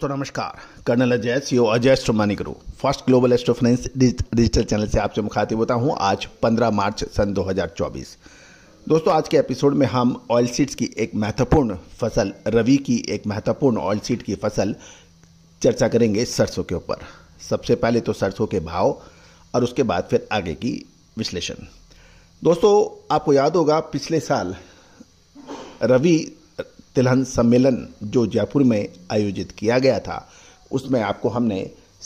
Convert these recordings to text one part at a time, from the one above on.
दोस्तों नमस्कार colonel Ajay CO e Ajay astro Guru first global astro finance digital channel से आपसे मुखातिब होता हूं आज 15 मार्च सन 2024 दोस्तों आज के एपिसोड में हम ऑयल सीड्स की एक महत्वपूर्ण फसल रवि की एक महत्वपूर्ण ऑयल सीड की फसल चर्चा करेंगे सरसों के ऊपर सबसे पहले तो सरसों के भाव और उसके बाद फिर आगे की विश्लेषण दोस्तों आपको याद होगा पिछले साल रवि तिलहन सम्मेलन जो जयपुर में आयोजित किया गया था उसमें आपको हमने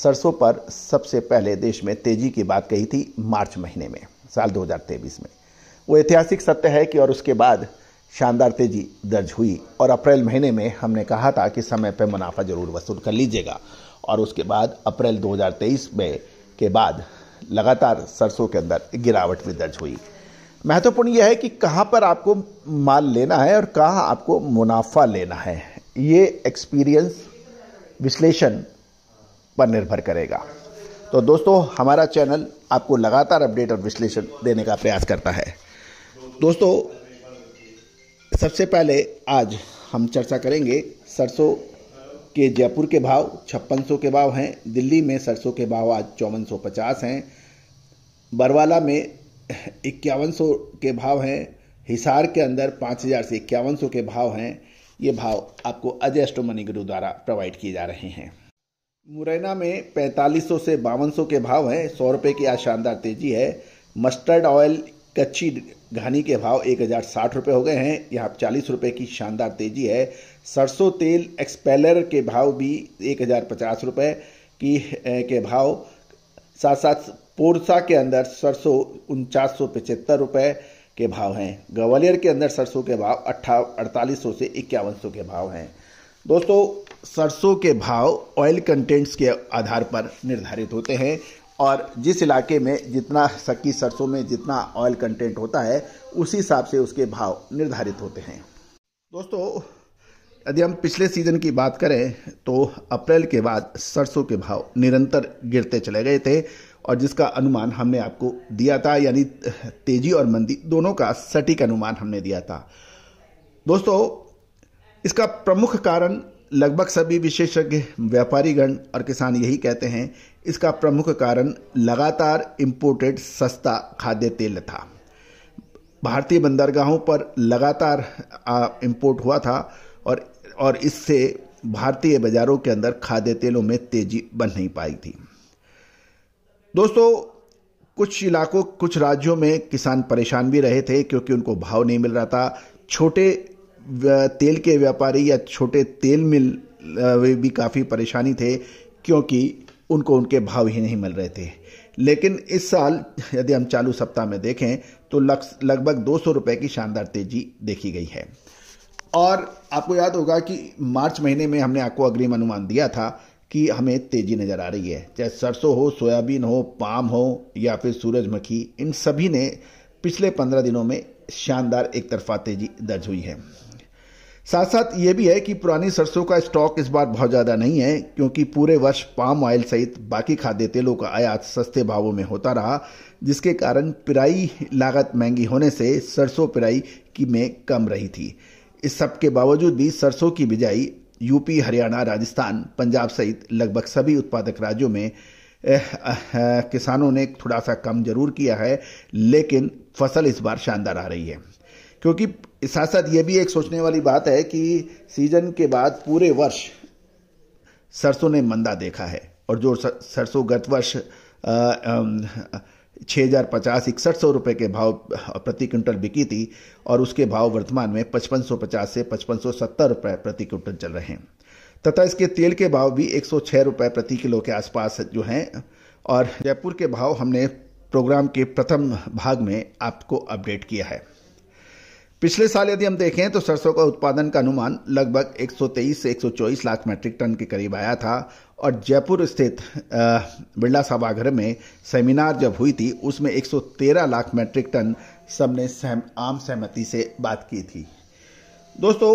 सरसों पर सबसे पहले देश में तेजी की बात कही थी मार्च महीने में साल 2023 में वो ऐतिहासिक सत्य है कि और उसके बाद शानदार तेजी दर्ज हुई और अप्रैल महीने में हमने कहा था कि समय पर मुनाफा जरूर वसूल कर लीजिएगा और उसके बाद अप्रैल 2023 में के बाद लगातार सरसों के अंदर गिरावट भी दर्ज हुई महत्वपूर्ण यह है कि कहाँ पर आपको माल लेना है और कहाँ आपको मुनाफा लेना है ये एक्सपीरियंस विश्लेषण पर निर्भर करेगा तो दोस्तों हमारा चैनल आपको लगातार अपडेट और विश्लेषण देने का प्रयास करता है दोस्तों सबसे पहले आज हम चर्चा करेंगे सरसों के जयपुर के भाव छप्पन सौ के भाव हैं दिल्ली में सरसों के भाव आज चौवन सौ पचास हैं बरवाला में इक्यावन सौ के भाव हैं हिसार के अंदर पाँच हज़ार से इक्यावन सौ के भाव हैं ये भाव आपको अजय मनी गुरु द्वारा प्रोवाइड किए जा रहे हैं मुरैना में पैंतालीस सौ से बावन सौ के भाव हैं सौ रुपये की आज शानदार तेज़ी है मस्टर्ड ऑयल कच्ची घानी के भाव एक हज़ार साठ रुपये हो गए हैं यहाँ चालीस रुपये की शानदार तेज़ी है सरसों तेल एक्सपेलर के भाव भी एक हज़ार पचास रुपये की के भाव साथ साथ पूर्सा के अंदर सरसों उनचास सौ पचहत्तर रुपये के भाव हैं ग्वालियर के अंदर सरसों के भाव अट्ठा अड़तालीस सौ से इक्यावन सौ के भाव हैं दोस्तों सरसों के भाव ऑयल कंटेंट्स के आधार पर निर्धारित होते हैं और जिस इलाके में जितना सक्की सरसों में जितना ऑयल कंटेंट होता है उसी हिसाब से उसके भाव निर्धारित होते हैं दोस्तों यदि हम पिछले सीज़न की बात करें तो अप्रैल के बाद सरसों के भाव निरंतर गिरते चले गए थे और जिसका अनुमान हमने आपको दिया था यानी तेजी और मंदी दोनों का सटीक अनुमान हमने दिया था दोस्तों इसका प्रमुख कारण लगभग सभी विशेषज्ञ व्यापारीगण और किसान यही कहते हैं इसका प्रमुख कारण लगातार इम्पोर्टेड सस्ता खाद्य तेल था भारतीय बंदरगाहों पर लगातार इम्पोर्ट हुआ था और और इससे भारतीय बाज़ारों के अंदर खाद्य तेलों में तेजी बन नहीं पाई थी दोस्तों कुछ इलाकों कुछ राज्यों में किसान परेशान भी रहे थे क्योंकि उनको भाव नहीं मिल रहा था छोटे तेल के व्यापारी या छोटे तेल मिल वे भी काफ़ी परेशानी थे क्योंकि उनको उनके भाव ही नहीं मिल रहे थे लेकिन इस साल यदि हम चालू सप्ताह में देखें तो लगभग दो सौ रुपये की शानदार तेजी देखी गई है और आपको याद होगा कि मार्च महीने में हमने आपको अग्रिम अनुमान दिया था की हमें तेजी नज़र आ रही है चाहे सरसों हो सोयाबीन हो पाम हो या फिर सूरजमुखी इन सभी ने पिछले पंद्रह दिनों में शानदार एक तरफा तेजी दर्ज हुई है साथ साथ ये भी है कि पुरानी सरसों का स्टॉक इस बार बहुत ज़्यादा नहीं है क्योंकि पूरे वर्ष पाम ऑयल सहित बाकी खाद्य तेलों का आयात सस्ते भावों में होता रहा जिसके कारण पिराई लागत महंगी होने से सरसों पिराई की में कम रही थी इस सब के बावजूद भी सरसों की बिजाई यूपी हरियाणा राजस्थान पंजाब सहित लगभग सभी उत्पादक राज्यों में किसानों ने थोड़ा सा कम जरूर किया है लेकिन फसल इस बार शानदार आ रही है क्योंकि साथ साथ ये भी एक सोचने वाली बात है कि सीजन के बाद पूरे वर्ष सरसों ने मंदा देखा है और जो सरसों गत वर्ष छः हज़ार पचास इकसठ सौ रुपये के भाव प्रति क्विंटल बिकी थी और उसके भाव वर्तमान में पचपन सौ पचास से पचपन सौ सत्तर रुपये प्रति क्विंटल चल रहे हैं तथा इसके तेल के भाव भी एक सौ छः रुपये प्रति किलो के आसपास जो हैं और जयपुर के भाव हमने प्रोग्राम के प्रथम भाग में आपको अपडेट किया है पिछले साल यदि हम देखें तो सरसों का उत्पादन का अनुमान लगभग 123 से 124 लाख मैट्रिक टन के करीब आया था और जयपुर स्थित बिरला सभागृह में सेमिनार जब हुई थी उसमें 113 लाख मैट्रिक टन सबने सहम आम सहमति से बात की थी दोस्तों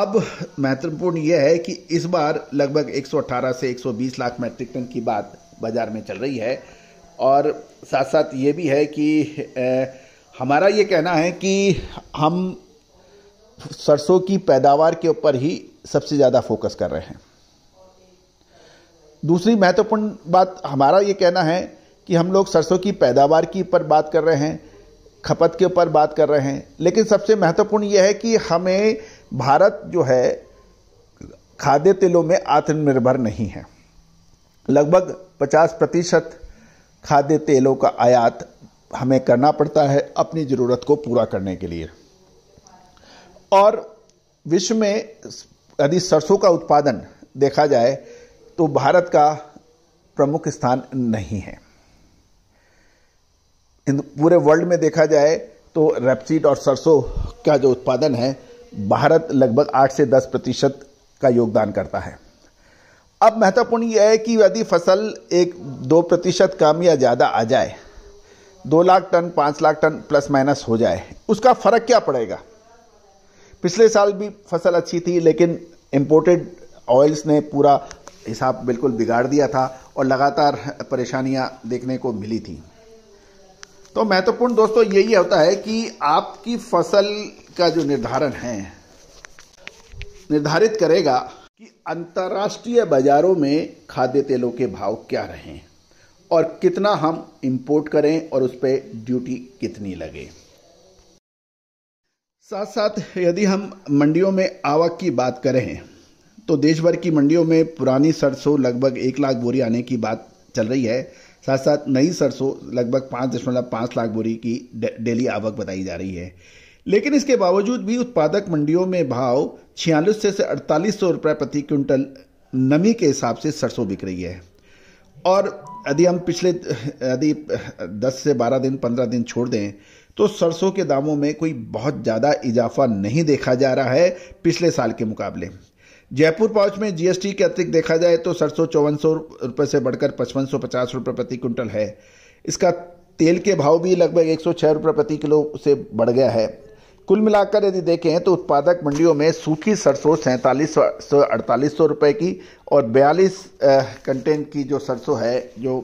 अब महत्वपूर्ण यह है कि इस बार लगभग 118 से 120 लाख मैट्रिक टन की बात बाज़ार में चल रही है और साथ साथ ये भी है कि आ, हमारा ये कहना है कि हम सरसों की पैदावार के ऊपर ही सबसे ज़्यादा फोकस कर रहे हैं दूसरी महत्वपूर्ण बात हमारा ये कहना है कि हम लोग सरसों की पैदावार की ऊपर बात कर रहे हैं खपत के ऊपर बात कर रहे हैं लेकिन सबसे महत्वपूर्ण यह है कि हमें भारत जो है खाद्य तेलों में आत्मनिर्भर नहीं है लगभग 50 प्रतिशत खाद्य तेलों का आयात हमें करना पड़ता है अपनी ज़रूरत को पूरा करने के लिए और विश्व में यदि सरसों का उत्पादन देखा जाए तो भारत का प्रमुख स्थान नहीं है पूरे वर्ल्ड में देखा जाए तो रेपसीड और सरसों का जो उत्पादन है भारत लगभग 8 से 10 प्रतिशत का योगदान करता है अब महत्वपूर्ण यह है कि यदि फसल एक दो प्रतिशत कम या ज़्यादा आ जाए दो लाख टन पाँच लाख टन प्लस माइनस हो जाए उसका फ़र्क क्या पड़ेगा पिछले साल भी फसल अच्छी थी लेकिन इम्पोर्टेड ऑयल्स ने पूरा हिसाब बिल्कुल बिगाड़ दिया था और लगातार परेशानियां देखने को मिली थी तो महत्वपूर्ण दोस्तों यही होता है कि आपकी फसल का जो निर्धारण है निर्धारित करेगा कि अंतर्राष्ट्रीय बाजारों में खाद्य तेलों के भाव क्या रहे हैं और कितना हम इंपोर्ट करें और उस पर ड्यूटी कितनी लगे साथ साथ यदि हम मंडियों में आवक की बात करें तो देश भर की मंडियों में पुरानी सरसों लगभग एक लाख बोरी आने की बात चल रही है साथ साथ नई सरसों लगभग पाँच दशमलव पाँच लाख बोरी की डेली आवक बताई जा रही है लेकिन इसके बावजूद भी उत्पादक मंडियों में भाव छियालीस से अड़तालीस सौ रुपये प्रति क्विंटल नमी के हिसाब से सरसों बिक रही है और यदि हम पिछले यदि 10 से 12 दिन 15 दिन छोड़ दें तो सरसों के दामों में कोई बहुत ज़्यादा इजाफा नहीं देखा जा रहा है पिछले साल के मुकाबले जयपुर पाउच में जीएसटी के अतिरिक्त देखा जाए तो सरसों चौवन सौ रुपये से बढ़कर पचपन सौ पचास रुपये प्रति क्विंटल है इसका तेल के भाव भी लगभग एक सौ छः रुपये प्रति किलो से बढ़ गया है कुल मिलाकर यदि देखें तो उत्पादक मंडियों में सूखी सरसों सैंतालीस सौ अड़तालीस सौ रुपये की और बयालीस कंटेन की जो सरसों है जो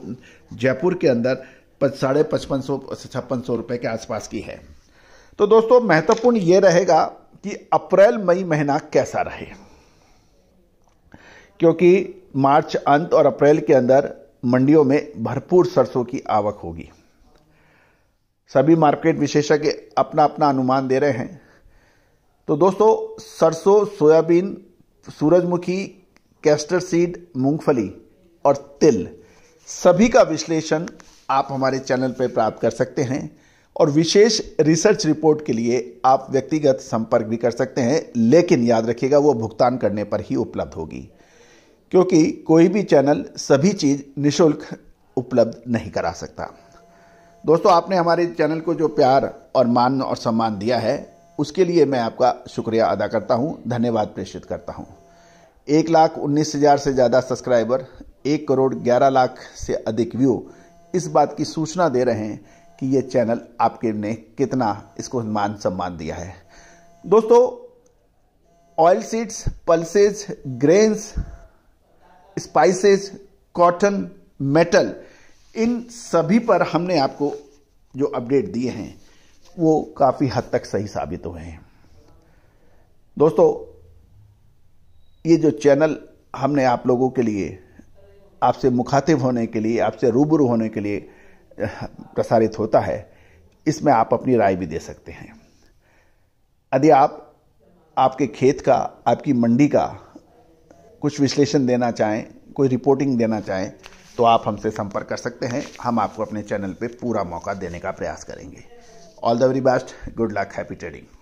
जयपुर के अंदर साढ़े पचपन सौ छप्पन सौ रुपये के आसपास की है तो दोस्तों महत्वपूर्ण ये रहेगा कि अप्रैल मई महीना कैसा रहे क्योंकि मार्च अंत और अप्रैल के अंदर मंडियों में भरपूर सरसों की आवक होगी सभी मार्केट विशेषज्ञ अपना अपना अनुमान दे रहे हैं तो दोस्तों सरसों सोयाबीन सूरजमुखी कैस्टर सीड मूंगफली और तिल सभी का विश्लेषण आप हमारे चैनल पर प्राप्त कर सकते हैं और विशेष रिसर्च रिपोर्ट के लिए आप व्यक्तिगत संपर्क भी कर सकते हैं लेकिन याद रखिएगा वो भुगतान करने पर ही उपलब्ध होगी क्योंकि कोई भी चैनल सभी चीज़ निशुल्क उपलब्ध नहीं करा सकता दोस्तों आपने हमारे चैनल को जो प्यार और मान और सम्मान दिया है उसके लिए मैं आपका शुक्रिया अदा करता हूँ धन्यवाद प्रेषित करता हूँ एक लाख उन्नीस हज़ार से ज़्यादा सब्सक्राइबर एक करोड़ ग्यारह लाख से अधिक व्यू इस बात की सूचना दे रहे हैं कि ये चैनल आपके ने कितना इसको मान सम्मान दिया है दोस्तों oil seeds pulses grains spices cotton metal इन सभी पर हमने आपको जो अपडेट दिए हैं वो काफ़ी हद तक सही साबित हुए हैं दोस्तों ये जो चैनल हमने आप लोगों के लिए आपसे मुखातिब होने के लिए आपसे रूबरू होने के लिए प्रसारित होता है इसमें आप अपनी राय भी दे सकते हैं यदि आप आपके खेत का आपकी मंडी का कुछ विश्लेषण देना चाहें कोई रिपोर्टिंग देना चाहें तो आप हमसे संपर्क कर सकते हैं हम आपको अपने चैनल पे पूरा मौका देने का प्रयास करेंगे all the very best good luck happy trading